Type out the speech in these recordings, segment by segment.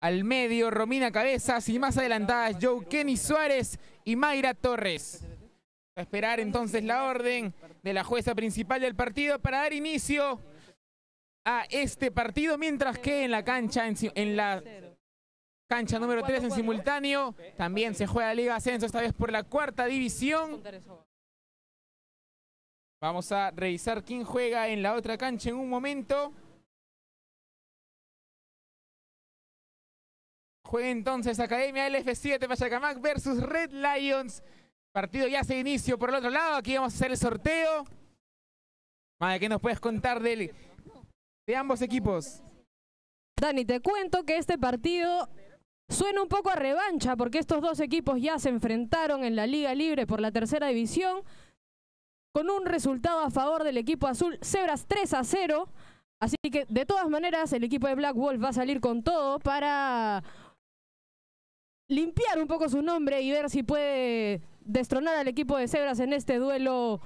Al medio, Romina Cabezas y más adelantadas Joe Kenny Suárez y Mayra Torres. A esperar entonces la orden de la jueza principal del partido para dar inicio a este partido, mientras que en la cancha, en, la cancha número 3 en simultáneo, también se juega Liga Ascenso, esta vez por la cuarta división. Vamos a revisar quién juega en la otra cancha en un momento. Juega entonces Academia LF7 Payacamac versus Red Lions. Partido ya se inicio por el otro lado. Aquí vamos a hacer el sorteo. Madre, ¿qué nos puedes contar de, de ambos equipos? Dani, te cuento que este partido Suena un poco a revancha porque estos dos equipos ya se enfrentaron en la Liga Libre por la tercera división con un resultado a favor del equipo azul, Cebras 3 a 0. Así que de todas maneras el equipo de Black Wolf va a salir con todo para limpiar un poco su nombre y ver si puede destronar al equipo de Cebras en este duelo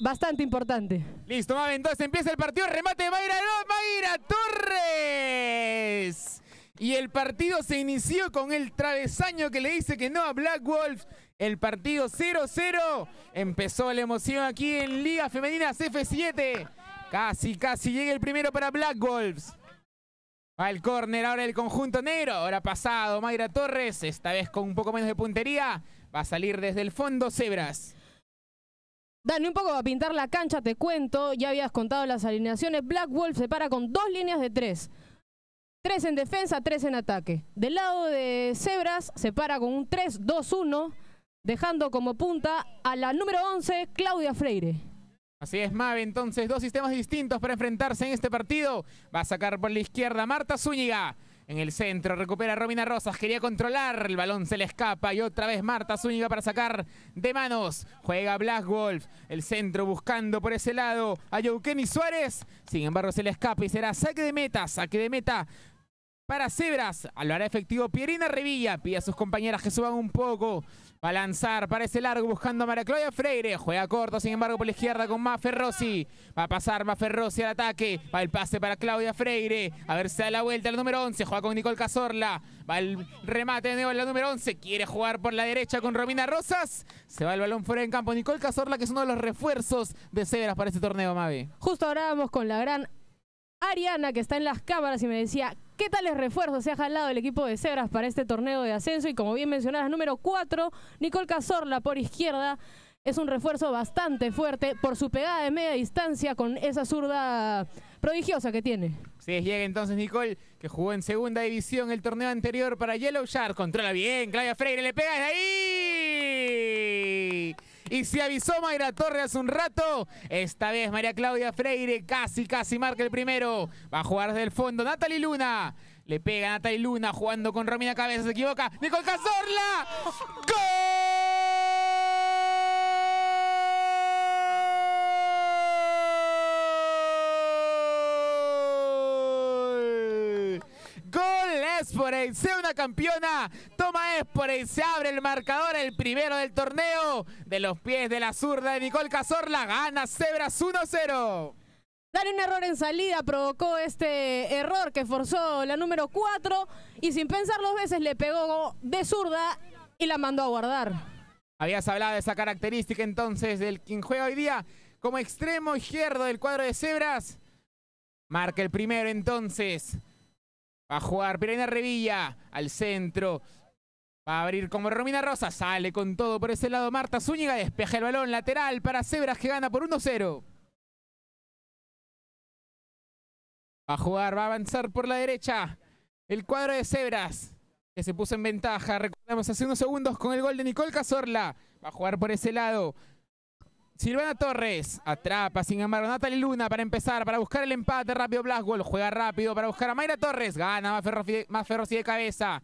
bastante importante. Listo, Maven, entonces empieza el partido, remate de Mayra, Mayra Torres. Y el partido se inició con el travesaño que le dice que no a Black Wolves. El partido 0-0. Empezó la emoción aquí en Liga Femenina CF7. Casi, casi llega el primero para Black Wolves. Va el córner ahora el conjunto negro. Ahora pasado Mayra Torres. Esta vez con un poco menos de puntería. Va a salir desde el fondo Cebras. Dani, un poco a pintar la cancha, te cuento. Ya habías contado las alineaciones. Black Wolf se para con dos líneas de tres. Tres en defensa, tres en ataque. Del lado de Cebras se para con un 3-2-1, dejando como punta a la número 11, Claudia Freire. Así es, Mave, entonces dos sistemas distintos para enfrentarse en este partido. Va a sacar por la izquierda Marta Zúñiga. En el centro recupera Romina Rosas, quería controlar, el balón se le escapa y otra vez Marta Zúñiga para sacar de manos. Juega Black Wolf, el centro buscando por ese lado a Kenny Suárez. Sin embargo se le escapa y será saque de meta, saque de meta para Cebras. Al hará efectivo Pierina Revilla, pide a sus compañeras que suban un poco Va a lanzar para largo buscando a María Claudia Freire. Juega corto, sin embargo, por la izquierda con Maferrosi. Va a pasar Maferrosi al ataque. Va el pase para Claudia Freire. A ver si da la vuelta al número 11. Juega con Nicole Cazorla. Va el remate de nuevo en la número 11. Quiere jugar por la derecha con Romina Rosas. Se va el balón fuera en campo. Nicole Cazorla, que es uno de los refuerzos de Cebras para este torneo, Mavi. Justo ahora vamos con la gran Ariana, que está en las cámaras y me decía, ¿Qué tales refuerzos se ha jalado el equipo de Cebras para este torneo de ascenso? Y como bien mencionadas, número 4, Nicole Cazorla por izquierda. Es un refuerzo bastante fuerte por su pegada de media distancia con esa zurda prodigiosa que tiene. Sí, llega entonces Nicole, que jugó en segunda división el torneo anterior para Yellow Shark. Controla bien, Claudia Freire le pega desde ahí. Y se avisó Mayra Torres hace un rato. Esta vez María Claudia Freire casi, casi marca el primero. Va a jugar desde el fondo Natalie Luna. Le pega a Natalie Luna jugando con Romina Cabeza. Se equivoca. Nicole Cazorla. ¡Gol! sea una campeona. Toma y se abre el marcador, el primero del torneo. De los pies de la zurda de Nicole la gana Cebras 1-0. Dar un error en salida provocó este error que forzó la número 4 y sin pensar dos veces le pegó de zurda y la mandó a guardar. Habías hablado de esa característica entonces del quien juega hoy día como extremo izquierdo del cuadro de Cebras. Marca el primero entonces. Va a jugar Pirena Revilla al centro. Va a abrir como Romina Rosa. Sale con todo por ese lado Marta Zúñiga. Despeja el balón lateral para Zebras que gana por 1-0. Va a jugar, va a avanzar por la derecha. El cuadro de Cebras que se puso en ventaja. Recordamos hace unos segundos con el gol de Nicole Cazorla. Va a jugar por ese lado. Silvana Torres atrapa, sin embargo, Natalie Luna para empezar, para buscar el empate rápido Blaswell, juega rápido para buscar a Mayra Torres, gana más Ferrosi, de cabeza,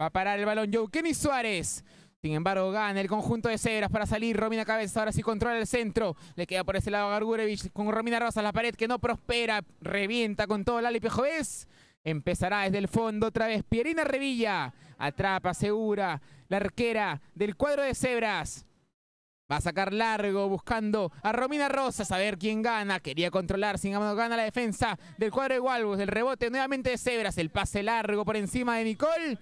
va a parar el balón Joe Kenny Suárez. Sin embargo, gana el conjunto de Cebras para salir. Romina Cabeza ahora sí controla el centro. Le queda por ese lado a Gargurevich con Romina Rosa. La pared que no prospera. Revienta con todo Lali Pejoves, Empezará desde el fondo otra vez. Pierina Revilla. Atrapa, segura. La arquera del cuadro de Cebras. Va a sacar largo buscando a Romina Rosa. a ver quién gana. Quería controlar, sin embargo gana la defensa del cuadro de Walbus. El rebote nuevamente de Cebras. El pase largo por encima de Nicole.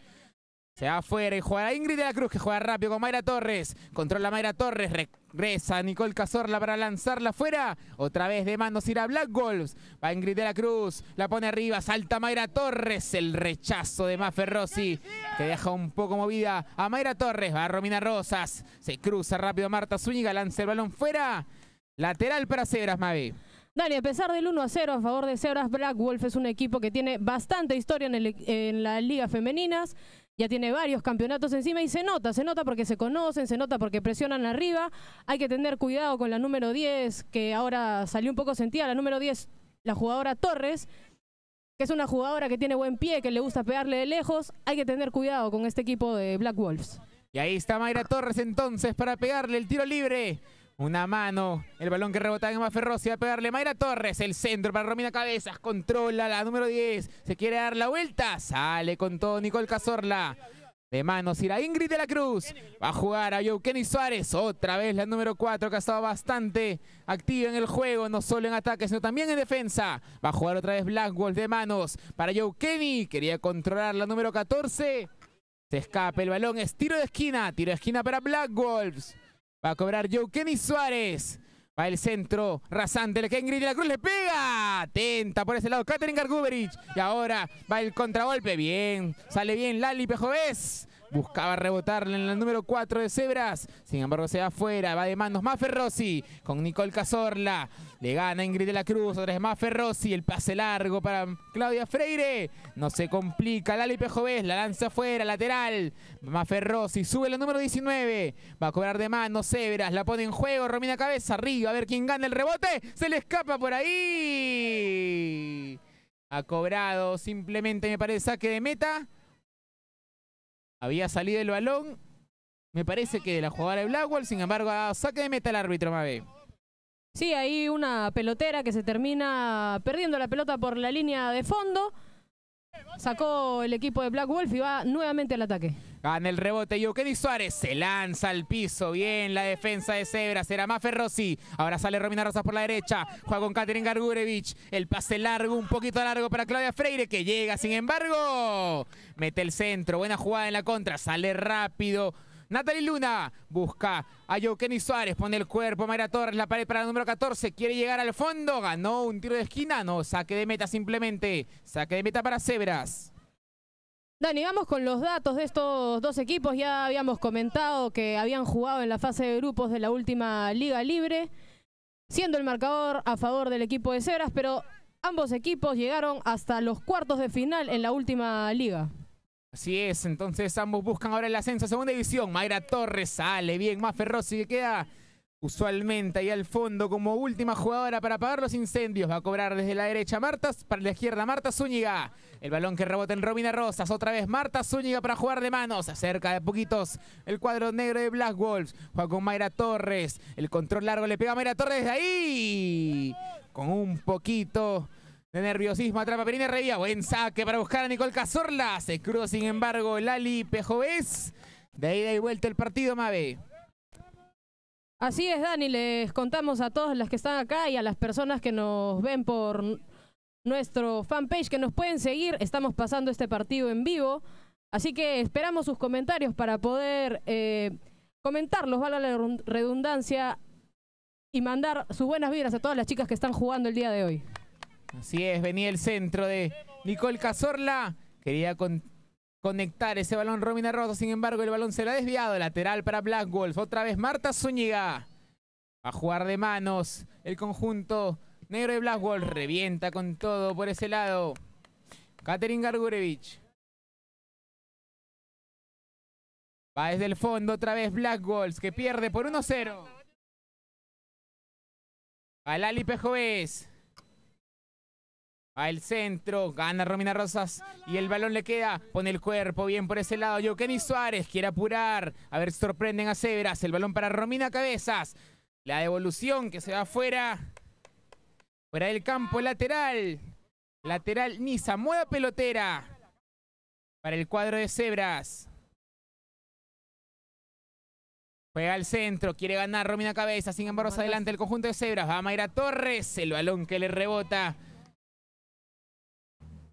Se va afuera y juega Ingrid de la Cruz que juega rápido con Mayra Torres. Controla Mayra Torres. Regresa Nicole Cazorla para lanzarla afuera. Otra vez de manos irá Black Wolves. Va Ingrid de la Cruz. La pone arriba. Salta Mayra Torres. El rechazo de Mafer Rossi. Que deja un poco movida a Mayra Torres. Va Romina Rosas. Se cruza rápido Marta Zúñiga. Lanza el balón fuera. Lateral para Cebras Mavi. Dani, a pesar del 1 a 0 a favor de Cebras, Black Wolf es un equipo que tiene bastante historia en, el, en las ligas femeninas ya tiene varios campeonatos encima y se nota, se nota porque se conocen, se nota porque presionan arriba. Hay que tener cuidado con la número 10, que ahora salió un poco sentida, la número 10, la jugadora Torres, que es una jugadora que tiene buen pie, que le gusta pegarle de lejos. Hay que tener cuidado con este equipo de Black Wolves. Y ahí está Mayra Torres entonces para pegarle el tiro libre. Una mano. El balón que rebota en más y va a pegarle Mayra Torres. El centro para Romina Cabezas. Controla la número 10. Se quiere dar la vuelta. Sale con todo Nicole Cazorla. De manos irá Ingrid de la Cruz. Va a jugar a Joe Kenny Suárez. Otra vez la número 4 que ha estado bastante activa en el juego. No solo en ataque, sino también en defensa. Va a jugar otra vez Wolves de manos para Joe Kenny. Quería controlar la número 14. Se escapa el balón. Es tiro de esquina. Tiro de esquina para Black Wolves. Va a cobrar Joe Kenny Suárez. Va el centro, rasante, le Ingrid y la cruz le pega. Atenta por ese lado, Katherine Garguberich. Y ahora va el contragolpe. Bien, sale bien Lali Pejoves. Buscaba rebotarle en el número 4 de Cebras. Sin embargo, se va afuera. Va de manos Maferrosi con Nicole Cazorla. Le gana Ingrid de la Cruz. Otra vez Maferrosi. El pase largo para Claudia Freire. No se complica. Lali Pejovés la lanza afuera. Lateral. Maferrosi sube la número 19. Va a cobrar de manos Cebras. La pone en juego. Romina Cabeza arriba. A ver quién gana el rebote. Se le escapa por ahí. Ha cobrado simplemente, me parece, saque de meta. Había salido el balón. Me parece que de la jugada de Blackwell, sin embargo, saque de meta el árbitro, Mabe. Sí, hay una pelotera que se termina perdiendo la pelota por la línea de fondo. Sacó el equipo de Black Wolf y va nuevamente al ataque. Gana el rebote Yukeni Suárez. Se lanza al piso. Bien la defensa de Zebras, Será más ferrosi, Ahora sale Romina Rosas por la derecha. Juega con Katherine Gargurevich. El pase largo, un poquito largo para Claudia Freire que llega. Sin embargo, mete el centro. Buena jugada en la contra. Sale rápido. Natalie Luna busca a Yokeni Suárez, pone el cuerpo, Mayra Torres, la pared para el número 14, quiere llegar al fondo, ganó un tiro de esquina, no, saque de meta simplemente, saque de meta para Cebras. Dani, vamos con los datos de estos dos equipos. Ya habíamos comentado que habían jugado en la fase de grupos de la última Liga Libre, siendo el marcador a favor del equipo de Ceras, pero ambos equipos llegaron hasta los cuartos de final en la última liga. Así es, entonces ambos buscan ahora el ascenso a segunda división. Mayra Torres sale bien, más y que queda Usualmente ahí al fondo como última jugadora para apagar los incendios. Va a cobrar desde la derecha Marta, para la izquierda Marta Zúñiga. El balón que rebota en Robina Rosas. Otra vez Marta Zúñiga para jugar de manos. acerca de poquitos el cuadro negro de Black Wolves. Juega con Mayra Torres. El control largo le pega a Mayra Torres de ahí. Con un poquito de nerviosismo atrapa Perina Revía. Buen saque para buscar a Nicole Cazorla. Se cruza sin embargo Lali Pejoves. De ahí y vuelta el partido, Mabe. Así es, Dani, les contamos a todas las que están acá y a las personas que nos ven por nuestro fanpage que nos pueden seguir. Estamos pasando este partido en vivo, así que esperamos sus comentarios para poder eh, comentarlos, valga la redundancia, y mandar sus buenas vibras a todas las chicas que están jugando el día de hoy. Así es, venía el centro de Nicole Cazorla. Quería contar conectar ese balón Romina Roto. Sin embargo, el balón se lo ha desviado. Lateral para Black Wolf. Otra vez Marta Zúñiga. a jugar de manos. El conjunto negro de Black Wolf revienta con todo por ese lado. Katerin Gargurevich. Va desde el fondo otra vez Black Wolves que pierde por 1-0. Lali Pejoves al centro, gana Romina Rosas y el balón le queda, pone el cuerpo bien por ese lado, yo Kenny Suárez quiere apurar, a ver si sorprenden a Cebras el balón para Romina Cabezas, la devolución que se va fuera, fuera del campo lateral, lateral Niza, Mueva pelotera para el cuadro de Cebras Juega al centro, quiere ganar Romina Cabezas, sin embargo adelante el conjunto de Cebras, va a Mayra Torres, el balón que le rebota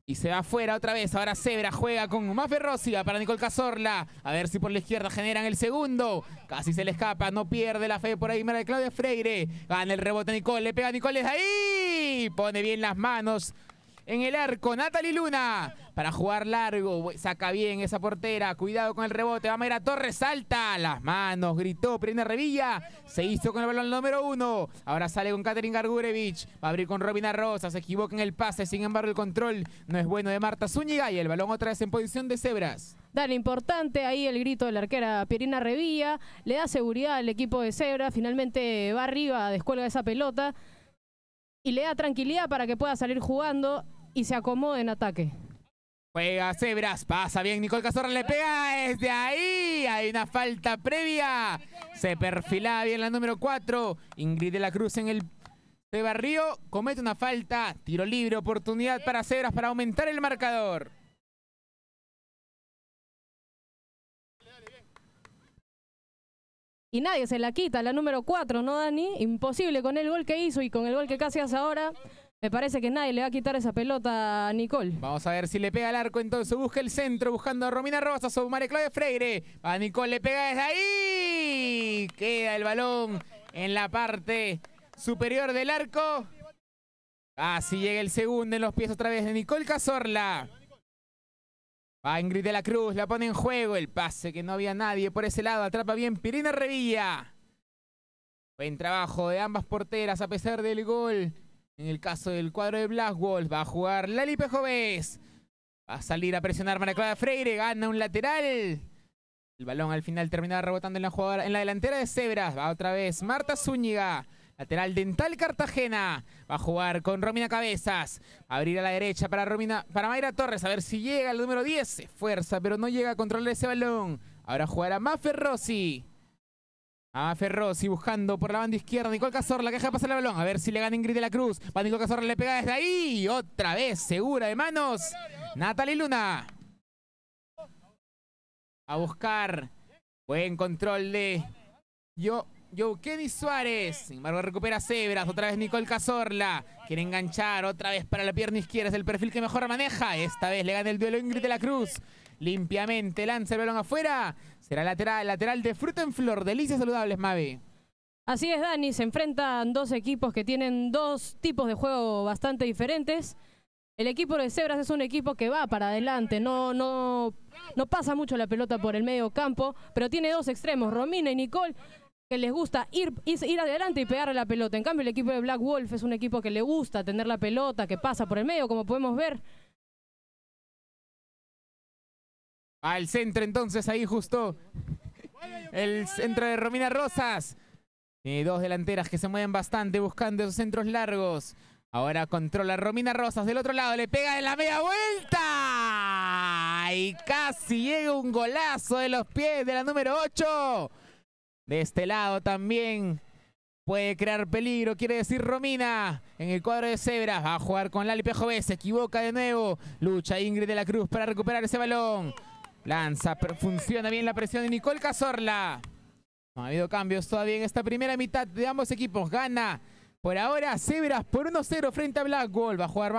y se va afuera otra vez. Ahora Zebra juega con más ferrosidad para Nicole Cazorla. A ver si por la izquierda generan el segundo. Casi se le escapa. No pierde la fe por ahí. Mira de Claudia Freire. Gana el rebote Nicole. Le pega a Nicole ahí. Pone bien las manos en el arco. Natalie Luna para jugar largo. Saca bien esa portera. Cuidado con el rebote. Va a Mayra Torres. Salta. Las manos. Gritó. Pirina Revilla. Se hizo con el balón número uno. Ahora sale con Katherine Gargurevich. Va a abrir con Robina Rosa. Se equivoca en el pase. Sin embargo, el control no es bueno de Marta Zúñiga. Y el balón otra vez en posición de cebras. Dale, importante ahí el grito de la arquera Pirina Revilla. Le da seguridad al equipo de Cebras. Finalmente va arriba, descuelga esa pelota y le da tranquilidad para que pueda salir jugando y se acomoda en ataque. Juega Cebras, pasa bien, Nicole Cazorra le pega desde ahí, hay una falta previa, se perfila bien la número 4, Ingrid de la Cruz en el de Barrio, comete una falta, tiro libre, oportunidad para Cebras para aumentar el marcador. Y nadie se la quita, la número 4, ¿no, Dani? Imposible con el gol que hizo y con el gol que casi hace ahora. Me parece que nadie le va a quitar esa pelota a Nicole. Vamos a ver si le pega el arco. Entonces busca el centro, buscando a Romina Rosa sobre María Claudia Freire. A Nicole le pega desde ahí. Queda el balón en la parte superior del arco. Así llega el segundo en los pies otra vez de Nicole Cazorla. Va Ingrid de la Cruz, la pone en juego. El pase que no había nadie por ese lado. Atrapa bien Pirina Revilla. Buen trabajo de ambas porteras a pesar del gol. En el caso del cuadro de Black va a jugar Lali Pejoves. Va a salir a presionar María Freire. Gana un lateral. El balón al final terminaba rebotando en la, jugadora, en la delantera de Cebras. Va otra vez Marta Zúñiga. Lateral dental Cartagena. Va a jugar con Romina Cabezas. abrir a la derecha para Romina, para Mayra Torres. A ver si llega el número 10. fuerza pero no llega a controlar ese balón. Ahora jugará Maffer Rossi. A y buscando por la banda izquierda. Nicole Cazorla que deja pasar el balón. A ver si le gana Ingrid de la Cruz. Va Nicole Cazorla, le pega desde ahí. Otra vez, segura de manos. Natalie Luna. A buscar. Buen control de Yo, Kenny Suárez. Sin embargo, recupera Cebras. Otra vez Nicole Cazorla. Quiere enganchar. Otra vez para la pierna izquierda. Es el perfil que mejor maneja. Esta vez le gana el duelo Ingrid de la Cruz limpiamente. Lanza el balón afuera. Será lateral, lateral de fruta en flor. Delicias saludables, Mavi. Así es, Dani. Se enfrentan dos equipos que tienen dos tipos de juego bastante diferentes. El equipo de Cebras es un equipo que va para adelante, no, no, no pasa mucho la pelota por el medio campo, pero tiene dos extremos, Romina y Nicole, que les gusta ir, ir adelante y pegar la pelota. En cambio, el equipo de Black Wolf es un equipo que le gusta tener la pelota, que pasa por el medio, como podemos ver. Al centro entonces, ahí justo. El centro de Romina Rosas. y dos delanteras que se mueven bastante buscando esos centros largos. Ahora controla Romina Rosas del otro lado, le pega en la media vuelta. Y casi llega un golazo de los pies de la número 8. De este lado también puede crear peligro, quiere decir Romina. En el cuadro de Cebras va a jugar con Lali B. se equivoca de nuevo. Lucha Ingrid de la Cruz para recuperar ese balón. Lanza, pero funciona bien la presión de Nicole Cazorla. No ha habido cambios todavía en esta primera mitad de ambos equipos. Gana por ahora Cebras por 1-0 frente a Black Gold. Va a jugar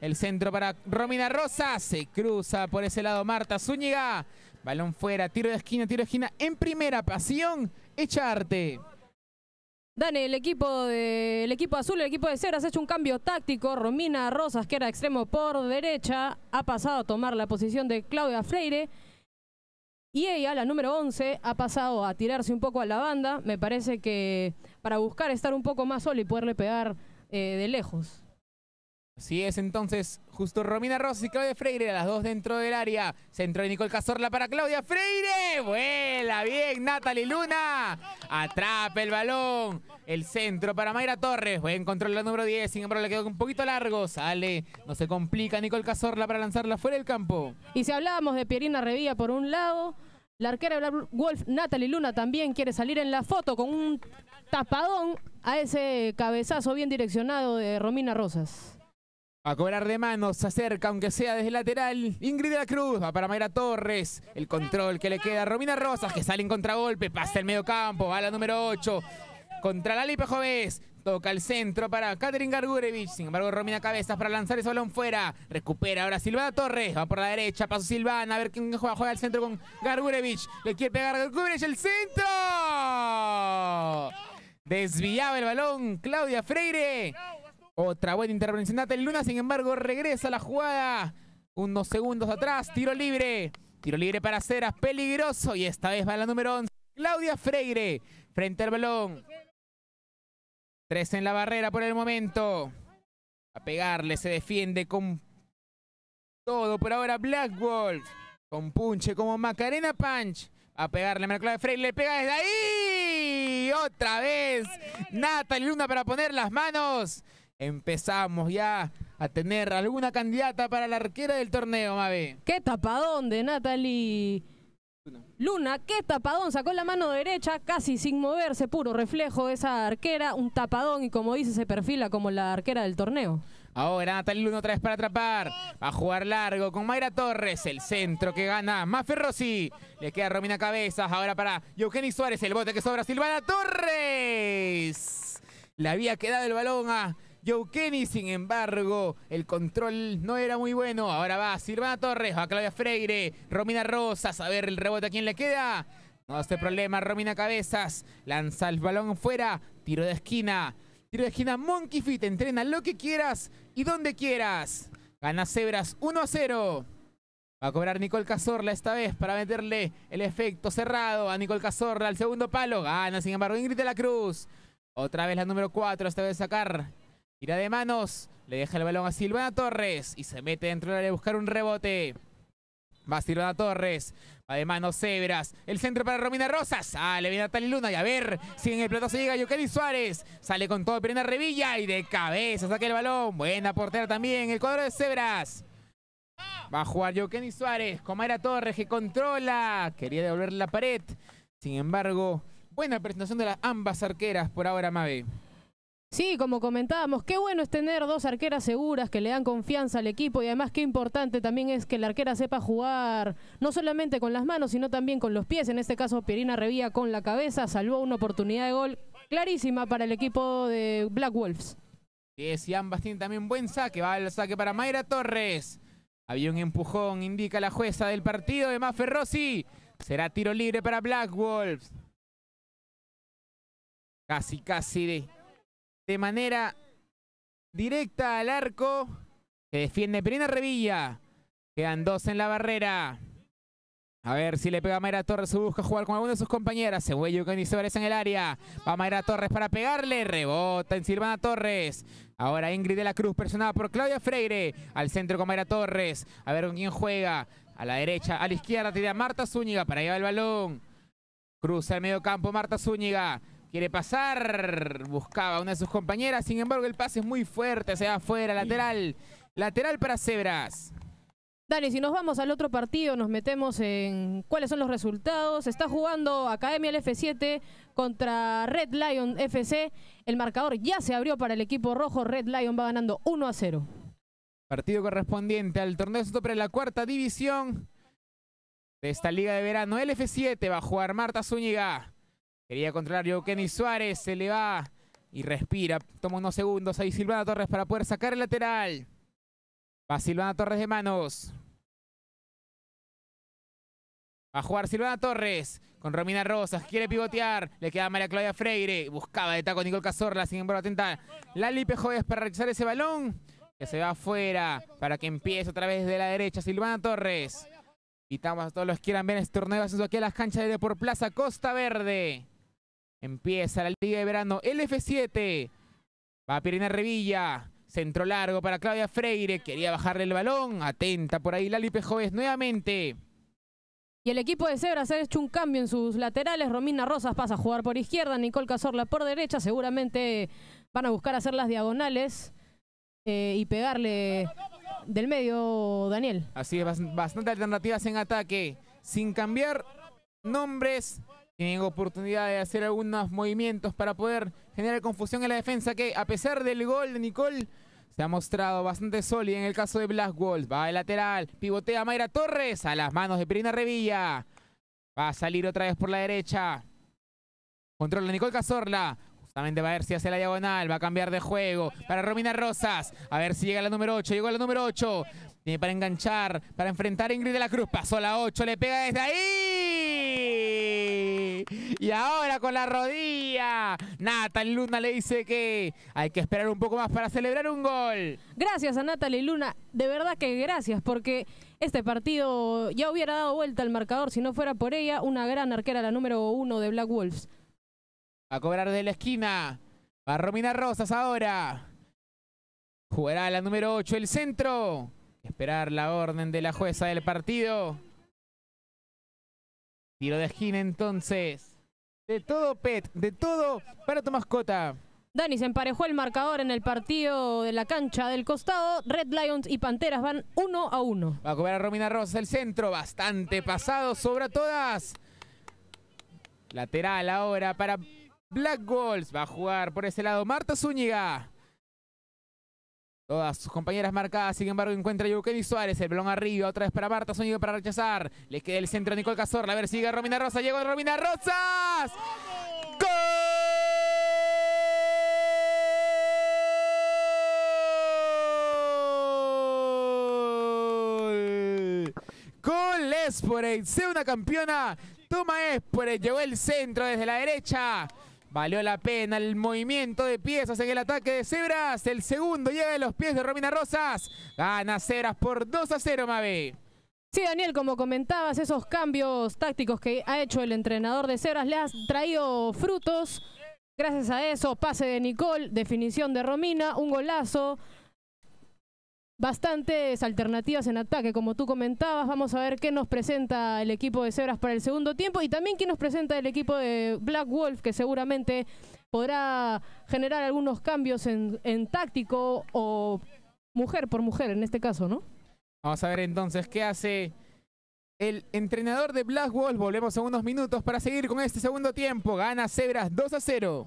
El centro para Romina Rosa. Se cruza por ese lado Marta Zúñiga. Balón fuera, tiro de esquina, tiro de esquina en primera. Pasión, Echarte. Dani, el equipo, de, equipo azul, el equipo de Ceras ha hecho un cambio táctico. Romina Rosas, que era extremo por derecha, ha pasado a tomar la posición de Claudia Freire. Y ella, la número 11, ha pasado a tirarse un poco a la banda. Me parece que para buscar estar un poco más sola y poderle pegar eh, de lejos. Si es, entonces, justo Romina Rosas y Claudia Freire, las dos dentro del área. Centro de Nicole Cazorla para Claudia Freire. Vuela bien Natalie Luna. Atrapa el balón. El centro para Mayra Torres. Buen control la número 10. Sin embargo, le quedó un poquito largo. Sale. No se complica Nicole Cazorla para lanzarla fuera del campo. Y si hablábamos de Pierina Revilla por un lado, la arquera Wolf Natalie Luna también quiere salir en la foto con un tapadón a ese cabezazo bien direccionado de Romina Rosas. A cobrar de manos, se acerca, aunque sea desde el lateral. Ingrid de la Cruz va para Mayra Torres. El control que le queda Romina Rosas, que sale en contragolpe, pasa el medio campo, va la número 8. Contra la Lali Pejovés. Toca el centro para Katherine Gargurevich. Sin embargo, Romina Cabezas para lanzar ese balón fuera. Recupera ahora Silvana Torres. Va por la derecha. Paso Silvana. A ver quién juega. Juega al centro con Gargurevich. Le quiere pegar Gargurevich. ¡El centro! Desviaba el balón Claudia Freire. Otra buena intervención de Natal Luna, sin embargo, regresa la jugada. Unos segundos atrás, tiro libre. Tiro libre para Ceras, peligroso. Y esta vez va la número 11, Claudia Freire, frente al balón. Tres en la barrera por el momento. A pegarle, se defiende con todo por ahora Black Wolf. Con punche como Macarena Punch. A pegarle a Claudia Freire, le pega desde ahí. Otra vez. Natalie Luna para poner las manos empezamos ya a tener alguna candidata para la arquera del torneo, Mabe. ¿Qué tapadón de Natalie? Luna. qué tapadón, sacó la mano derecha casi sin moverse, puro reflejo de esa arquera, un tapadón y como dice se perfila como la arquera del torneo. Ahora Natalie Luna otra vez para atrapar, va a jugar largo con Mayra Torres, el centro que gana Mafe Rossi, le queda Romina Cabezas, ahora para Eugenio Suárez, el bote que sobra Silvana Torres. Le había quedado el balón a Joe Kenny, sin embargo, el control no era muy bueno. Ahora va Sirva Torres, va Claudia Freire, Romina Rosas, a ver el rebote a quién le queda. No hace problema, Romina Cabezas, lanza el balón fuera, tiro de esquina. Tiro de esquina Monkey Fit, entrena lo que quieras y donde quieras. Gana Cebras 1 a 0. Va a cobrar Nicole Cazorla esta vez para meterle el efecto cerrado a Nicole Cazorla al segundo palo. Gana, sin embargo, Ingrid de la Cruz. Otra vez la número 4, esta vez sacar Tira de manos, le deja el balón a Silvana Torres y se mete dentro del área a buscar un rebote. Va Silvana Torres, va de manos Cebras, el centro para Romina Rosas, sale bien tal Luna y a ver, si en el plato se llega Yokeni Suárez, sale con todo Perena Revilla y de cabeza saca el balón, buena portera también, el cuadro de Cebras. Va a jugar Yokeni Suárez, Comaira Torres que controla, quería devolver la pared, sin embargo, buena presentación de las ambas arqueras por ahora Mabe. Sí, como comentábamos, qué bueno es tener dos arqueras seguras que le dan confianza al equipo y además qué importante también es que la arquera sepa jugar no solamente con las manos, sino también con los pies. En este caso, Pierina Revía con la cabeza salvó una oportunidad de gol clarísima para el equipo de Black Wolves. y ambas tienen también buen saque. Va el saque para Mayra Torres. Había un empujón, indica la jueza del partido de Ferrosi. Será tiro libre para Black Wolves. Casi, casi de de manera directa al arco. que defiende Perina Revilla. Quedan dos en la barrera. A ver si le pega a Mayra Torres. Busca jugar con alguno de sus compañeras. Se ni se parece en el área. Va Mayra Torres para pegarle. Rebota en Silvana Torres. Ahora Ingrid de la Cruz, presionada por Claudia Freire. Al centro con Mayra Torres. A ver con quién juega. A la derecha, a la izquierda, tira Marta Zúñiga. Para llevar el balón. Cruza el medio campo Marta Zúñiga. Quiere pasar. Buscaba una de sus compañeras. Sin embargo, el pase es muy fuerte. Se va afuera. Lateral. Lateral para Cebras. Dale, si nos vamos al otro partido, nos metemos en cuáles son los resultados. Está jugando Academia el F7 contra Red Lion FC. El marcador ya se abrió para el equipo rojo. Red Lion va ganando 1 a 0. Partido correspondiente al torneo sobre la cuarta división de esta liga de verano. El F7 va a jugar Marta Zúñiga. Quería contrario Kenny Suárez, se le va y respira. Toma unos segundos ahí Silvana Torres para poder sacar el lateral. Va Silvana Torres de manos. Va a jugar Silvana Torres con Romina Rosas. Quiere pivotear. Le queda María Claudia Freire. Buscaba de taco Nicole Cazorla. Sin embargo, atenta Lali Pejoyas para rechazar ese balón. Que se va afuera para que empiece otra vez de la derecha Silvana Torres. Invitamos a todos los que quieran ver este torneo haciendo aquí a las canchas de Por Plaza Costa Verde. Empieza la Liga de Verano. el f 7 Va Pirina Revilla. Centro largo para Claudia Freire. Quería bajarle el balón. Atenta por ahí Lalipe Pejoes nuevamente. Y el equipo de Cebras ha hecho un cambio en sus laterales. Romina Rosas pasa a jugar por izquierda. Nicole Cazorla por derecha. Seguramente van a buscar hacer las diagonales eh, y pegarle del medio, Daniel. Así es, bastante alternativas en ataque. Sin cambiar nombres tienen oportunidad de hacer algunos movimientos para poder generar confusión en la defensa que a pesar del gol de Nicole se ha mostrado bastante sólida en el caso de Blas Wolf. Va de lateral, pivotea Mayra Torres a las manos de Pirina Revilla. Va a salir otra vez por la derecha. Controla Nicole Cazorla. Justamente va a ver si hace la diagonal. Va a cambiar de juego para Romina Rosas. A ver si llega la número 8. Llegó la número 8 para enganchar, para enfrentar a Ingrid de la Cruz. Pasó la 8, le pega desde ahí. Y ahora con la rodilla. Natalie Luna le dice que hay que esperar un poco más para celebrar un gol. Gracias a Natalie Luna. De verdad que gracias, porque este partido ya hubiera dado vuelta al marcador si no fuera por ella. Una gran arquera, la número 1 de Black Wolves. a cobrar de la esquina. Va Romina Rosas ahora. Jugará la número 8, el centro. Esperar la orden de la jueza del partido. Tiro de esquina entonces. De todo Pet, de todo para tu mascota Dani se emparejó el marcador en el partido de la cancha del costado. Red Lions y Panteras van uno a uno. Va a cobrar a Romina Rosa el centro. Bastante pasado, sobre todas. Lateral ahora para Black wolves Va a jugar por ese lado Marta Zúñiga. Todas sus compañeras marcadas, sin embargo, encuentra Eugenio Suárez, el balón arriba, otra vez para Marta sonido para rechazar. Le queda el centro a Nicole Cazorla, a ver, llega Romina Rosa, llegó Romina Rosas. ¡Gol! ¡Gol Espore! Sea una campeona! Toma Espore, llegó el centro desde la derecha. Valió la pena el movimiento de piezas en el ataque de Cebras. El segundo llega de los pies de Romina Rosas. Gana Cebras por 2 a 0, Mabe. Sí, Daniel, como comentabas, esos cambios tácticos que ha hecho el entrenador de Cebras le han traído frutos. Gracias a eso, pase de Nicole, definición de Romina, un golazo bastantes alternativas en ataque, como tú comentabas. Vamos a ver qué nos presenta el equipo de Cebras para el segundo tiempo y también qué nos presenta el equipo de Black Wolf, que seguramente podrá generar algunos cambios en, táctico o mujer por mujer en este caso, ¿no? Vamos a ver entonces qué hace el entrenador de Black Wolf. Volvemos en unos minutos para seguir con este segundo tiempo. Gana Cebras 2 a 0.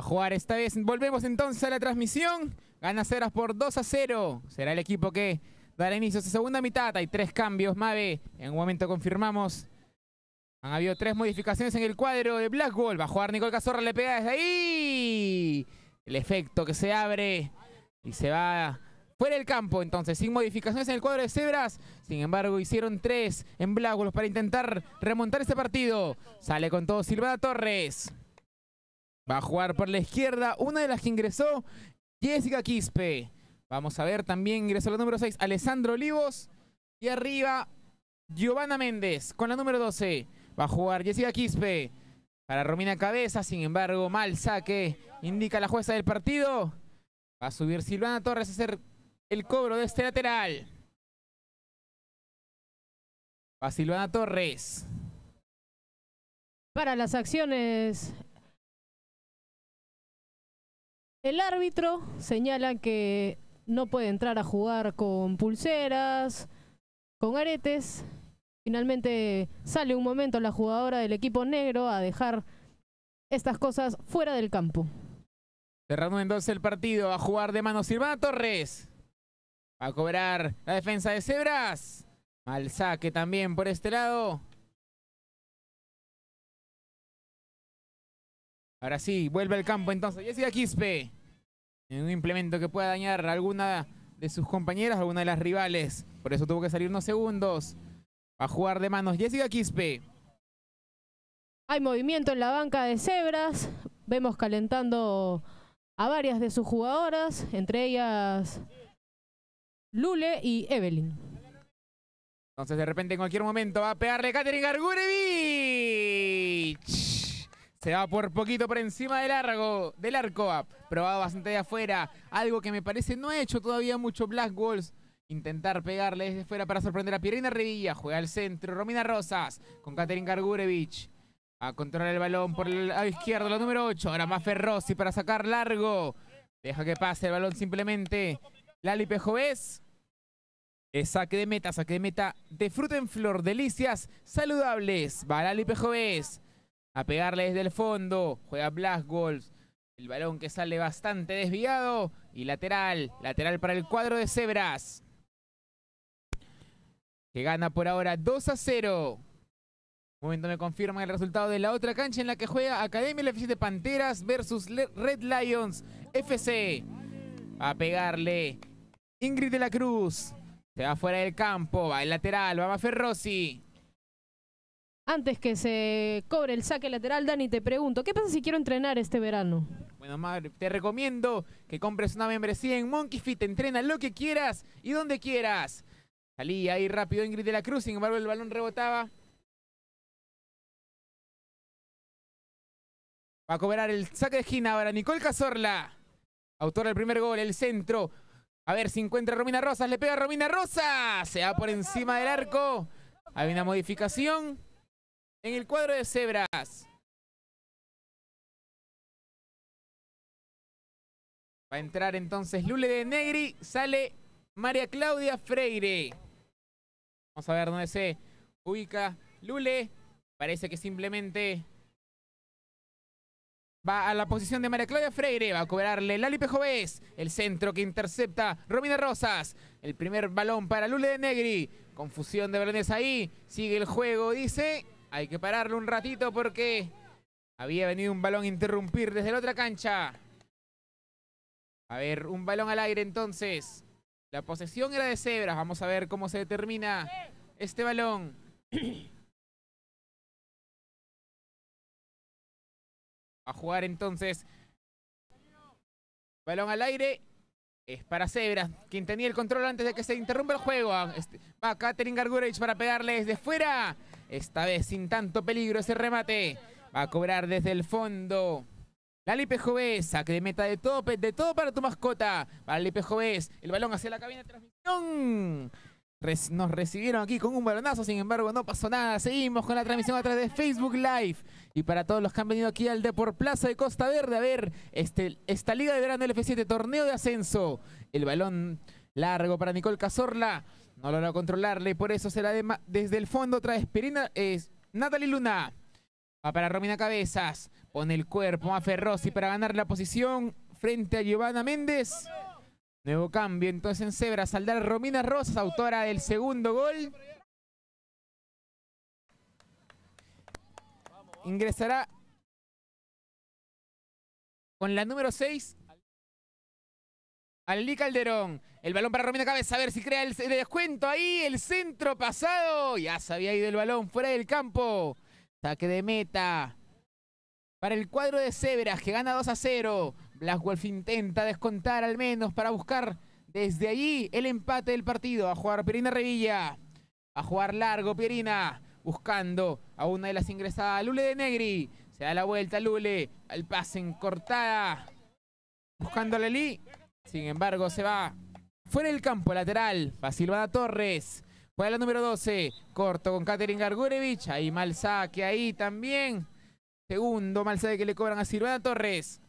a jugar esta vez. Volvemos entonces a la transmisión. Gana Ceras por 2 a 0. Será el equipo que dará inicio a esa segunda mitad. Hay tres cambios, Mave. En un momento confirmamos. Han habido tres modificaciones en el cuadro de Black Gold. Va a jugar Nicole Cazorra, le pega desde ahí. El efecto que se abre y se va fuera del campo. Entonces, sin modificaciones en el cuadro de Cebras. Sin embargo, hicieron tres en Black para intentar remontar este partido. Sale con todo Silvana Torres. Va a jugar por la izquierda, una de las que ingresó, Jessica Quispe. Vamos a ver, también ingresó la número 6, Alessandro Olivos. Y arriba, Giovanna Méndez con la número 12. Va a jugar Jessica Quispe para Romina Cabeza. Sin embargo, mal saque, indica la jueza del partido. Va a subir Silvana Torres a hacer el cobro de este lateral. Va Silvana Torres. Para las acciones el árbitro señala que no puede entrar a jugar con pulseras, con aretes. Finalmente sale un momento la jugadora del equipo negro a dejar estas cosas fuera del campo. Cerrando entonces el partido, a jugar de mano Silvana Torres. Va a cobrar la defensa de Cebras. Mal saque también por este lado. Ahora sí, vuelve al campo entonces. Jessica Quispe. En un implemento que pueda dañar a alguna de sus compañeras, alguna de las rivales. Por eso tuvo que salir unos segundos. a jugar de manos Jessica Quispe. Hay movimiento en la banca de cebras. Vemos calentando a varias de sus jugadoras, entre ellas Lule y Evelyn. Entonces de repente en cualquier momento va a pegarle Katherine Gargurevich. Se va por poquito por encima del largo, del arco Probado bastante de afuera. Algo que me parece no ha hecho todavía mucho Black Wolves. Intentar pegarle desde fuera para sorprender a Pirina Revilla. Juega al centro. Romina Rosas con Katerin Gargurevich. A controlar el balón por el lado izquierdo, la número 8. Ahora más Rossi para sacar largo. Deja que pase el balón simplemente. Lali Es eh, Saque de meta, saque de meta de fruta en flor. Delicias saludables. Va Lali Pejoves a pegarle desde el fondo. Juega Blas Goals. El balón que sale bastante desviado. Y lateral. Lateral para el cuadro de Zebras. Que gana por ahora 2 a 0. Un momento me confirma el resultado de la otra cancha en la que juega Academia Lefici de Panteras versus Red Lions FC. a pegarle Ingrid de la Cruz. Se va fuera del campo. Va el lateral. Va Ferrosi. Antes que se cobre el saque lateral, Dani, te pregunto, ¿qué pasa si quiero entrenar este verano? Bueno, Mar, te recomiendo que compres una membresía en Monkey Fit, entrena lo que quieras y donde quieras. Salí ahí rápido Ingrid de la Cruz, sin embargo el balón rebotaba. Va a cobrar el saque de esquina ahora Nicole Cazorla. Autor del primer gol, el centro. A ver si encuentra Romina Rosas. Le pega a Romina Rosas. Se va por encima del arco. Hay una modificación en el cuadro de cebras. Va a entrar entonces Lule de Negri. Sale María Claudia Freire. Vamos a ver dónde se ubica Lule. Parece que simplemente va a la posición de María Claudia Freire. Va a cobrarle Lali Pejoves. El centro que intercepta Romina Rosas. El primer balón para Lule de Negri. Confusión de balones ahí. Sigue el juego, dice. Hay que pararlo un ratito porque había venido un balón a interrumpir desde la otra cancha. A ver, un balón al aire entonces. La posesión era de Cebras. Vamos a ver cómo se determina este balón. A jugar entonces. Balón al aire. Es para zebra quien tenía el control antes de que se interrumpa el juego. Ah, este, va Katherine para pegarle desde fuera. Esta vez sin tanto peligro ese remate. Va a cobrar desde el fondo. Lipe Pejovés, saque de meta de todo, de todo para tu mascota. Para Lipe Pejovés, el balón hacia la cabina de transmisión. Nos recibieron aquí con un balonazo, sin embargo no pasó nada. Seguimos con la transmisión a través de Facebook Live. Y para todos los que han venido aquí al Deport Plaza de Costa Verde a ver este, esta Liga de Verano del F7, torneo de ascenso. El balón largo para Nicole Cazorla no logra controlarle, por eso será de desde el fondo trae espirina es Natalie Luna. Va para Romina Cabezas, pone el cuerpo a Ferrosi para ganar la posición frente a Giovanna Méndez. Nuevo cambio entonces en Zebra, saldrá Romina Rosas, autora del segundo gol. Ingresará con la número 6, Alí Calderón. El balón para Romina Cabeza. A ver si crea el descuento ahí. El centro pasado. Ya se había ido el balón fuera del campo. Saque de meta. Para el cuadro de Severas que gana 2 a 0. Black Wolf intenta descontar al menos para buscar desde allí el empate del partido. A jugar Pirina Revilla. A jugar largo Pirina. Buscando a una de las ingresadas. Lule de Negri. Se da la vuelta Lule. Al pase en cortada. Buscando a Leli. Sin embargo, se va fuera del campo lateral. Va Silvana Torres. Juega la número 12. Corto con Katerin Gargurevich. Ahí mal saque ahí también. Segundo mal saque que le cobran a Silvana Torres.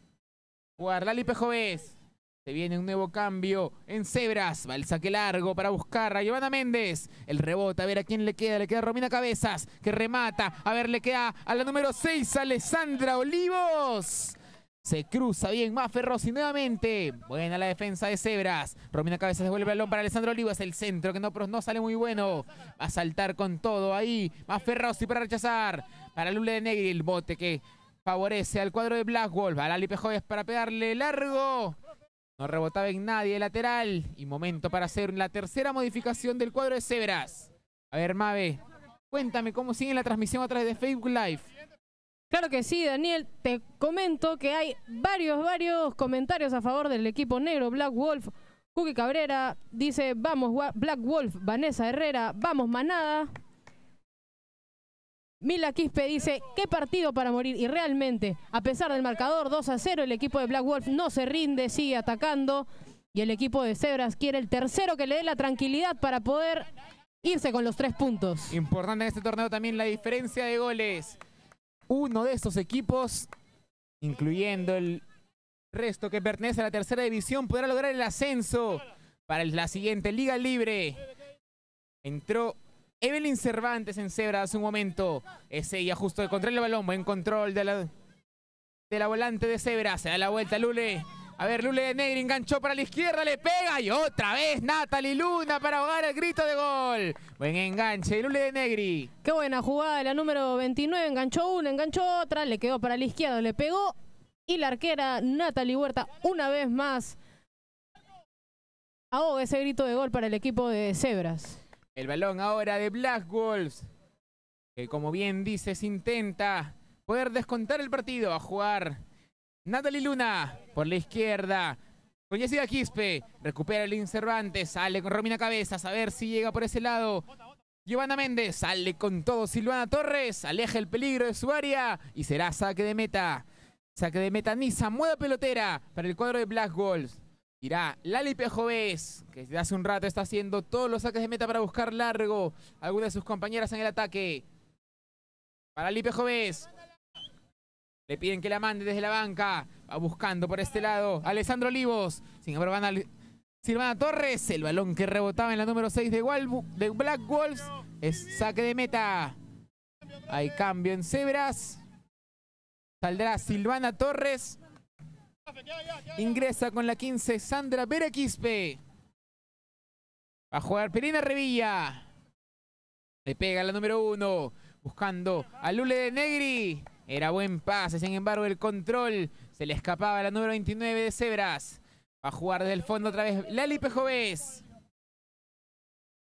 Lali Pejovés. Se viene un nuevo cambio en Cebras. Va el saque largo para buscar a Giovanna Méndez. El rebote, a ver a quién le queda. Le queda Romina Cabezas, que remata. A ver, le queda a la número 6, Alessandra Olivos. Se cruza bien más Ferrosi nuevamente. Buena la defensa de Cebras. Romina cabeza, devuelve el balón para Alessandro Olivas. El centro que no, no sale muy bueno. Va a saltar con todo ahí. Más Ferrosi para rechazar. Para Lule de Negri el bote que favorece al cuadro de Black Wolf. A Lali Pejoves para pegarle largo. No rebotaba en nadie lateral. Y momento para hacer la tercera modificación del cuadro de Cebras. A ver, Mave, cuéntame cómo sigue la transmisión a través de Facebook Live. Claro que sí, Daniel. Te comento que hay varios, varios comentarios a favor del equipo negro Black Wolf. Cookie Cabrera dice, vamos Black Wolf, Vanessa Herrera, vamos manada. Mila Quispe dice, qué partido para morir. Y realmente, a pesar del marcador 2 a 0, el equipo de Black Wolf no se rinde, sigue atacando. Y el equipo de Cebras quiere el tercero que le dé la tranquilidad para poder irse con los tres puntos. Importante en este torneo también la diferencia de goles uno de estos equipos, incluyendo el resto que pertenece a la tercera división, podrá lograr el ascenso para la siguiente Liga Libre. Entró Evelyn Cervantes en cebra hace un momento. Es ella justo de control el balón. Buen control de la, de la volante de cebra. Se da la vuelta Lule. A ver, Lule de Negri enganchó para la izquierda, le pega y otra vez Natalie Luna para ahogar el grito de gol. Buen enganche, Lule de Negri. Qué buena jugada, la número 29, enganchó una, enganchó otra, le quedó para la izquierda, le pegó y la arquera Natalie Huerta una vez más ahoga ese grito de gol para el equipo de Cebras. El balón ahora de Black Wolves, que como bien dices intenta poder descontar el partido a jugar Natalie Luna por la izquierda. Con Quispe. Recupera el Cervantes. Sale con Romina Cabezas. A ver si llega por ese lado. Giovanna Méndez sale con todo. Silvana Torres aleja el peligro de su área y será saque de meta. Saque de meta Nisa, mueva pelotera para el cuadro de Black Wolves. Irá Lali Pejoves, que desde hace un rato está haciendo todos los saques de meta para buscar largo. Algunas de sus compañeras en el ataque. Para Lali Pejoves. Le piden que la mande desde la banca. Va buscando por este lado. Alessandro Olivos. Sin embargo, van a Silvana Torres. El balón que rebotaba en la número 6 de, de Black Wolves. Es saque de meta. Hay cambio en cebras. Saldrá Silvana Torres. Ingresa con la 15 Sandra Vera Quispe. Va a jugar Perina Revilla. Le pega la número 1. Buscando a Lule de Negri. Era buen pase, sin embargo el control se le escapaba a la número 29 de Cebras. Va a jugar desde el fondo otra vez Lali Pejovés.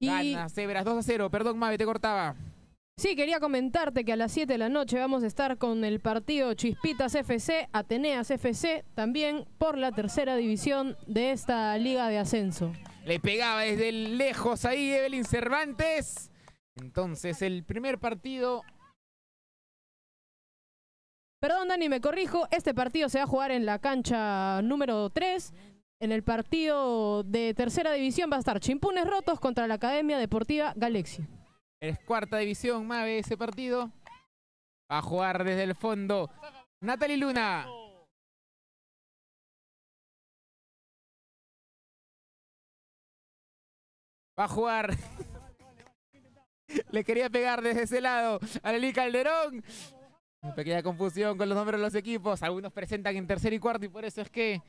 Y... Gana Cebras 2 a 0. Perdón, Mabe, te cortaba. Sí, quería comentarte que a las 7 de la noche vamos a estar con el partido Chispitas FC, Ateneas FC, también por la tercera división de esta liga de ascenso. Le pegaba desde lejos ahí Evelyn Cervantes. Entonces el primer partido Perdón, Dani, me corrijo. Este partido se va a jugar en la cancha número 3. En el partido de tercera división va a estar Chimpunes Rotos contra la Academia Deportiva Galaxia. Es cuarta división, Mave, ese partido. Va a jugar desde el fondo Natalie Luna. Va a jugar. Le quería pegar desde ese lado a Lili Calderón. Una pequeña confusión con los nombres de los equipos. Algunos presentan en tercer y cuarto y por eso es que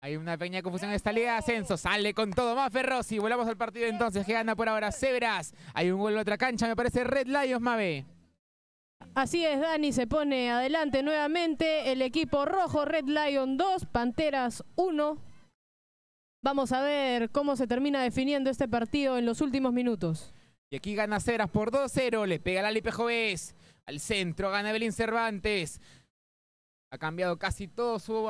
hay una pequeña confusión en esta liga de ascenso. Sale con todo más y Volvamos al partido entonces que gana por ahora Cebras. Hay un gol en otra cancha, me parece Red Lions, Mabe. Así es, Dani se pone adelante nuevamente. El equipo rojo, Red Lion 2, Panteras 1. Vamos a ver cómo se termina definiendo este partido en los últimos minutos. Y aquí gana Ceras por 2-0. Le pega la Lipe al centro gana Belín Cervantes. Ha cambiado casi todo su,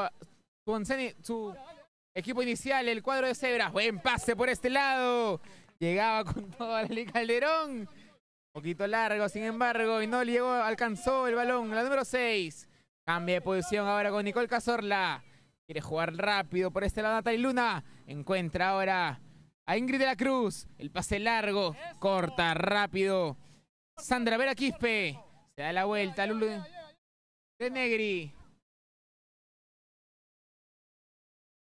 equipo inicial, el cuadro de Cebras. Buen pase por este lado. Llegaba con todo el Calderón. Poquito largo, sin embargo, y no llegó, alcanzó el balón. La número 6. Cambia de posición ahora con Nicole Cazorla. Quiere jugar rápido por este lado Natalie Luna. Encuentra ahora a Ingrid de la Cruz. El pase largo. Corta, rápido. Sandra Vera Quispe. Se da la vuelta, Lulu. De Negri.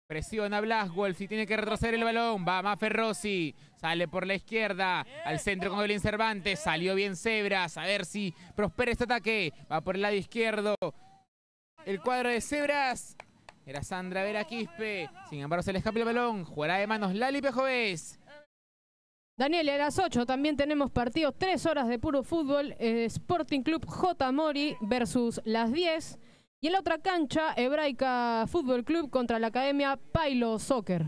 Presiona Blaswolf y tiene que retroceder el balón. Va Maferrosi. Sale por la izquierda. Al centro con Evelyn Cervantes. Salió bien Cebras. A ver si prospera este ataque. Va por el lado izquierdo. El cuadro de Cebras. Era Sandra Vera Quispe. Sin embargo, se le escapa el balón. Jugará de manos Lali Pejoves. Daniel, a las 8 también tenemos partido, 3 horas de puro fútbol, eh, Sporting Club J. Mori versus las 10. Y en la otra cancha, Hebraica Fútbol Club contra la Academia Pailo Soccer.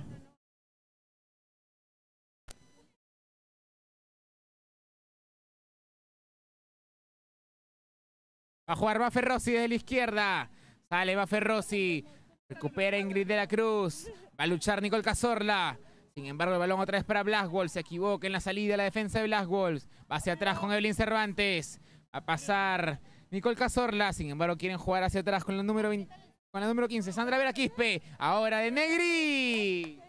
Va a jugar Baffer Rossi desde la izquierda. Sale Baffer Rossi. Recupera Ingrid de la Cruz. Va a luchar Nicole Cazorla. Sin embargo, el balón otra vez para Wolf. Se equivoca en la salida la defensa de Wolf. Va hacia atrás con Evelyn Cervantes. A pasar Nicole Cazorla. Sin embargo, quieren jugar hacia atrás con la número, con la número 15. Sandra Vera Quispe. Ahora de Negri.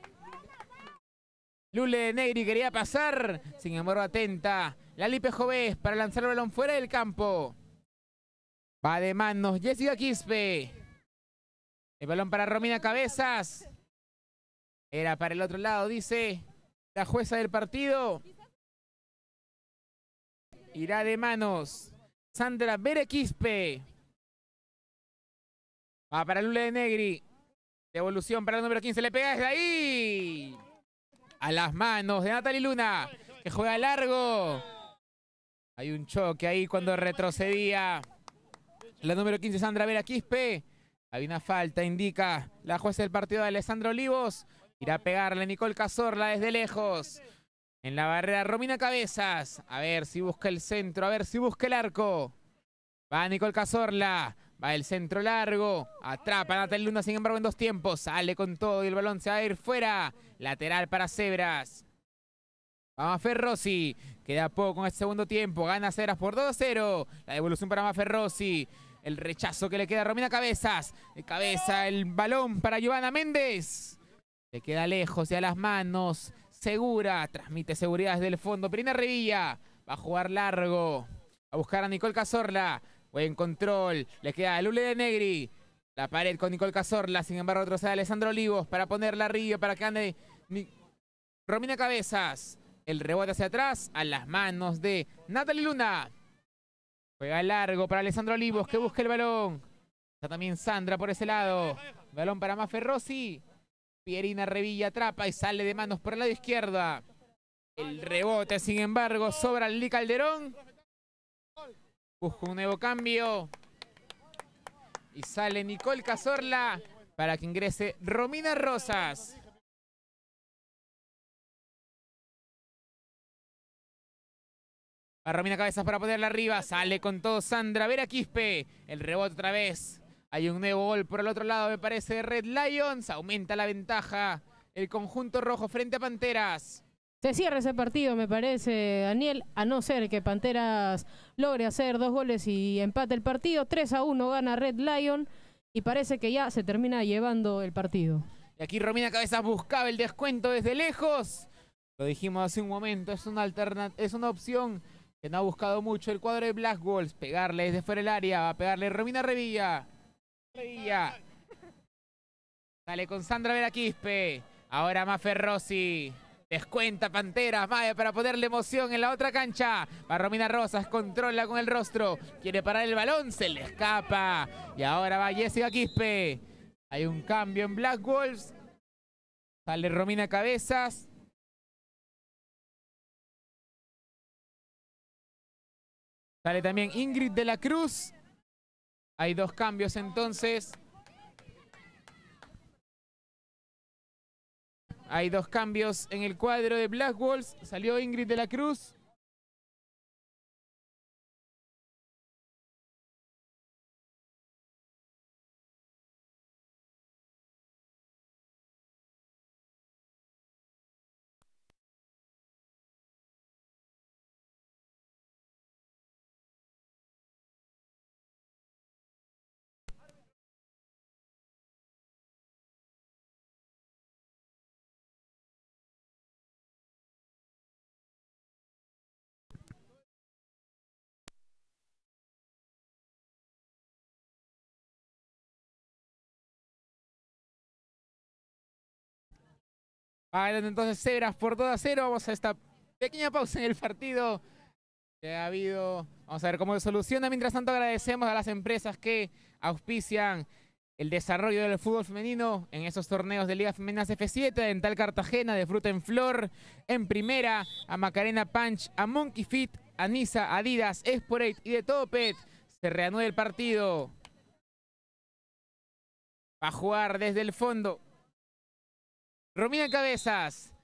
Lule de Negri quería pasar. Sin embargo, atenta. Lali Jovés para lanzar el balón fuera del campo. Va de manos Jessica Quispe. El balón para Romina Cabezas. Era para el otro lado, dice la jueza del partido. Irá de manos. Sandra Berequispe. Va para Lula de Negri. Devolución para el número 15. Le pega desde ahí. A las manos de Natalie Luna. Que juega largo. Hay un choque ahí cuando retrocedía. La número 15, Sandra Vera Quispe. Hay una falta, indica la jueza del partido de Alessandro Olivos. Irá a pegarle Nicole Cazorla desde lejos. En la barrera Romina Cabezas. A ver si busca el centro, a ver si busca el arco. Va Nicole Cazorla. Va el centro largo. Atrapa a Natal Luna, sin embargo, en dos tiempos. Sale con todo y el balón se va a ir fuera. Lateral para Cebras. Vamos Ferrosi. Queda poco en este segundo tiempo. Gana Cebras por 2-0. La devolución para Maferrosi. El rechazo que le queda a Romina Cabezas. De cabeza el balón para Giovanna Méndez. Le queda lejos y a las manos. Segura. Transmite seguridad desde el fondo. Perina Revilla. Va a jugar largo. A buscar a Nicole Cazorla. Buen control. Le queda a Lule de Negri. La pared con Nicole Cazorla. Sin embargo, otro a Alessandro Olivos para ponerla arriba. Para que ande Romina Cabezas. El rebote hacia atrás. A las manos de Natalie Luna. Juega largo para Alessandro Olivos que busca el balón. Está también Sandra por ese lado. Balón para Maferrosi. Rossi. Pierina Revilla atrapa y sale de manos por el lado izquierdo. El rebote, sin embargo, sobra Lee Calderón. Busca un nuevo cambio. Y sale Nicole Cazorla para que ingrese Romina Rosas. A Romina Cabezas para ponerla arriba. Sale con todo Sandra Vera Quispe. El rebote otra vez. Hay un nuevo gol por el otro lado, me parece, Red Lions. Aumenta la ventaja el conjunto rojo frente a Panteras. Se cierra ese partido, me parece, Daniel, a no ser que Panteras logre hacer dos goles y empate el partido. 3 a 1 gana Red Lion y parece que ya se termina llevando el partido. Y aquí Romina Cabezas buscaba el descuento desde lejos. Lo dijimos hace un momento, es una, es una opción que no ha buscado mucho el cuadro de Black Wolves. Pegarle desde fuera del área, va a pegarle Romina Revilla. Sale Dale con Sandra Vera Quispe. Ahora Mafe Rossi. Descuenta Panteras, vaya para ponerle emoción en la otra cancha. Va Romina Rosas, controla con el rostro. Quiere parar el balón, se le escapa. Y ahora va Jessica Quispe. Hay un cambio en Black Wolves. Sale Romina Cabezas. Sale también Ingrid de la Cruz. Hay dos cambios entonces. Hay dos cambios en el cuadro de Black Wolves. Salió Ingrid de la Cruz. Adelante entonces Cebras por toda cero. Vamos a esta pequeña pausa en el partido que ha habido. Vamos a ver cómo se soluciona. Mientras tanto agradecemos a las empresas que auspician el desarrollo del fútbol femenino en esos torneos de Liga Femenina F7, Tal Cartagena, de Fruta en Flor, en Primera, a Macarena Punch, a Monkey Fit, a Nisa, Adidas, Esporate y de todo Pet. Se reanuda el partido. Va a jugar desde el fondo Romina Cabezas.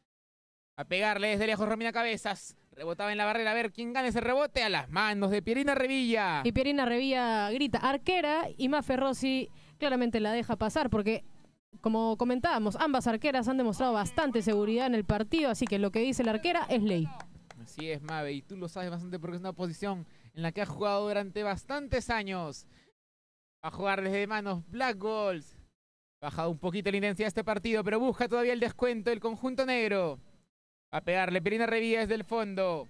A pegarle desde lejos Romina Cabezas. Rebotaba en la barrera. A ver quién gana ese rebote. A las manos de Pierina Revilla. Y Pierina Revilla grita arquera. Y Maffe Rossi claramente la deja pasar porque. Como comentábamos, ambas arqueras han demostrado bastante seguridad en el partido, así que lo que dice la arquera es ley. Así es, Mave, y tú lo sabes bastante porque es una posición en la que ha jugado durante bastantes años. a jugar desde manos Black Goals. Bajado un poquito la intensidad de este partido, pero busca todavía el descuento el conjunto negro. Va a pegarle Perina Revilla desde el fondo.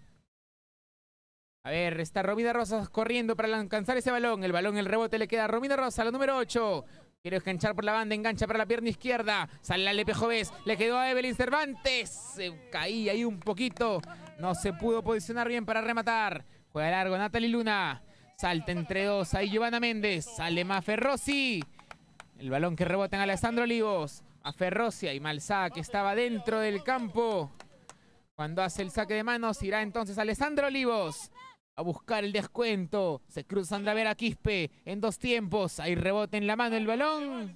A ver, está Romina Rosas corriendo para alcanzar ese balón. El balón, el rebote le queda a Romina Rosas, la número 8. Quiere enganchar por la banda, engancha para la pierna izquierda. Sale la Lepe Jovés, le quedó a Evelyn Cervantes. Se eh, caía ahí un poquito. No se pudo posicionar bien para rematar. Juega largo Natalie Luna. Salta entre dos, ahí Giovanna Méndez. Sale más Rossi. El balón que rebota en Alessandro Olivos. A Ferrocia y Malzá que estaba dentro del campo. Cuando hace el saque de manos irá entonces Alessandro Olivos a buscar el descuento. Se cruza vera Quispe en dos tiempos. Ahí rebota en la mano el balón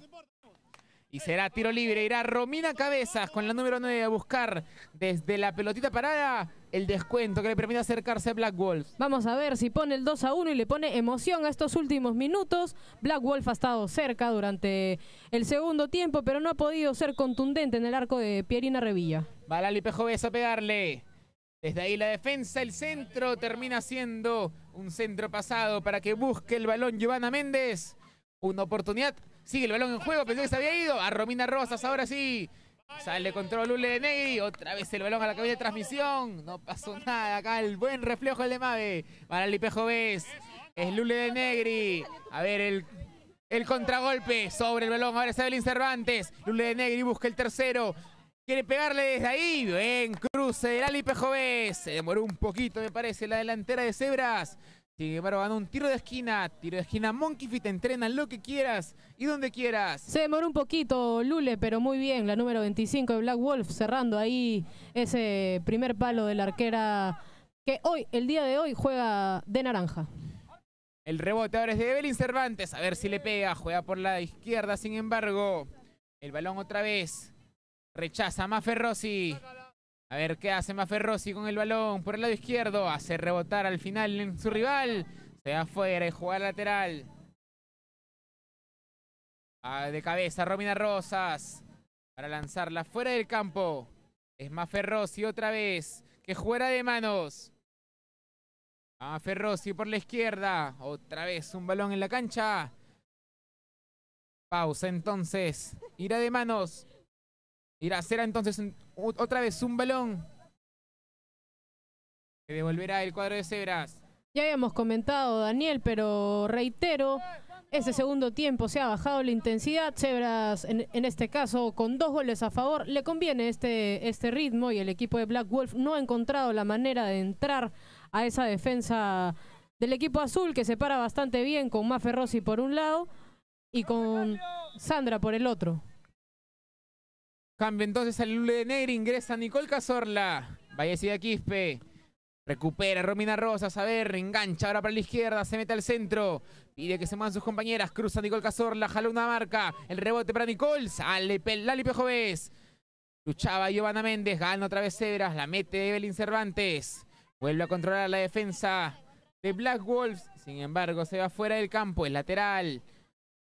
será tiro libre. Irá Romina Cabezas con la número 9 a buscar desde la pelotita parada el descuento que le permite acercarse a Black Wolf. Vamos a ver si pone el 2 a 1 y le pone emoción a estos últimos minutos. Black Wolf ha estado cerca durante el segundo tiempo, pero no ha podido ser contundente en el arco de Pierina Revilla. Va Lali Pejoves a pegarle. Desde ahí la defensa, el centro termina siendo un centro pasado para que busque el balón Giovanna Méndez. Una oportunidad Sigue el balón en juego, pensé que se había ido. A Romina Rosas, ahora sí. Sale control Lule de Negri. Otra vez el balón a la cabeza de transmisión. No pasó nada. Acá el buen reflejo el de Mave. Para Lipejo Vez. Es Lule de Negri. A ver el, contragolpe sobre el balón. Ahora es Evelyn Cervantes. Lule de Negri busca el tercero. Quiere pegarle desde ahí. en cruce del Ali Pejovés. Se demoró un poquito, me parece, la delantera de Cebras. Sigue van un tiro de esquina, tiro de esquina, Monkey Fit, entrena lo que quieras y donde quieras. Se demoró un poquito Lule, pero muy bien, la número 25 de Black Wolf, cerrando ahí ese primer palo de la arquera que hoy, el día de hoy, juega de naranja. El rebote ahora es de Evelyn Cervantes, a ver si le pega, juega por la izquierda, sin embargo, el balón otra vez, rechaza más Rossi. A ver qué hace Maferrosi con el balón por el lado izquierdo. Hace rebotar al final en su rival. Se va afuera y juega lateral. Ah, de cabeza Romina Rosas. Para lanzarla fuera del campo. Es Maferrosi otra vez. Que juega de manos. A Maferrosi por la izquierda. Otra vez un balón en la cancha. Pausa entonces. Irá de manos. Irá, será entonces otra vez un balón. que devolverá el cuadro de cebras. Ya habíamos comentado, Daniel, pero reitero, ese segundo tiempo se ha bajado la intensidad. Cebras, en, este caso, con dos goles a favor, le conviene este, este ritmo y el equipo de Black Wolf no ha encontrado la manera de entrar a esa defensa del equipo azul que se para bastante bien con Maffe Rossi por un lado y con Sandra por el otro. Cambio entonces al Lule de Negri, ingresa Nicole Cazorla. Vallecida Quispe. Recupera Romina Rosa a ver, engancha ahora para la izquierda, se mete al centro. Pide que se muevan sus compañeras, cruza Nicole Cazorla, jala una marca. El rebote para Nicole, sale Lalipe Pejoves. Luchaba Giovanna Méndez, gana otra vez Cebras, la mete Evelyn Cervantes. Vuelve a controlar la defensa de Black Wolves. Sin embargo, se va fuera del campo, el lateral.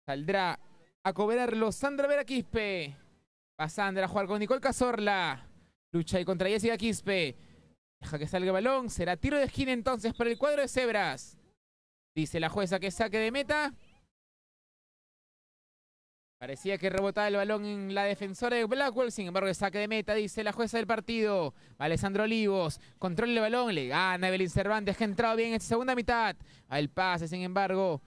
Saldrá a cobrarlo Sandra Vera Quispe. Pasando a jugar con Nicole Cazorla. Lucha ahí contra Jessica Quispe. Deja que salga el balón. Será tiro de esquina entonces para el cuadro de Cebras. Dice la jueza que saque de meta. Parecía que rebotaba el balón en la defensora de Blackwell, sin embargo, saque de meta, dice la jueza del partido. Alessandro Olivos, controla el balón, le gana Evelyn Cervantes, que ha entrado bien en esta segunda mitad. Al pase, sin embargo,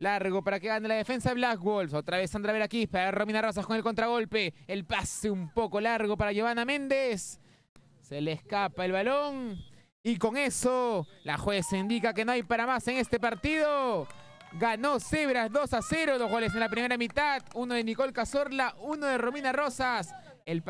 Largo para que gane la defensa de Black Wolves. Otra vez Sandra aquí para Romina Rosas con el contragolpe. El pase un poco largo para Giovanna Méndez. Se le escapa el balón. Y con eso, la jueza indica que no hay para más en este partido. Ganó Cebras 2 a 0. Dos goles en la primera mitad. Uno de Nicole Cazorla, uno de Romina Rosas. El,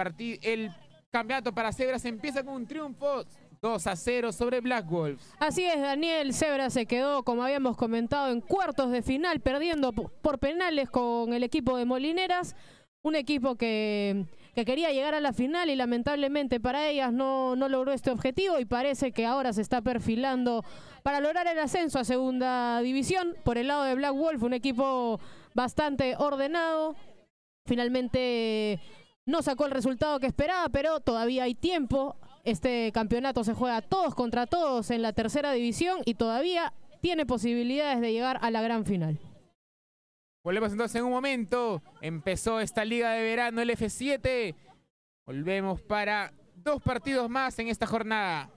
el campeonato para Cebras empieza con un triunfo 2 a 0 sobre Black Wolves. Así es, Daniel Zebra se quedó, como habíamos comentado, en cuartos de final, perdiendo por penales con el equipo de Molineras. Un equipo que, quería llegar a la final y lamentablemente para ellas no, no logró este objetivo y parece que ahora se está perfilando para lograr el ascenso a segunda división. Por el lado de Black Wolf, un equipo bastante ordenado. Finalmente no sacó el resultado que esperaba, pero todavía hay tiempo. Este campeonato se juega todos contra todos en la tercera división y todavía tiene posibilidades de llegar a la gran final. Volvemos entonces en un momento. Empezó esta liga de verano, el F7. Volvemos para dos partidos más en esta jornada.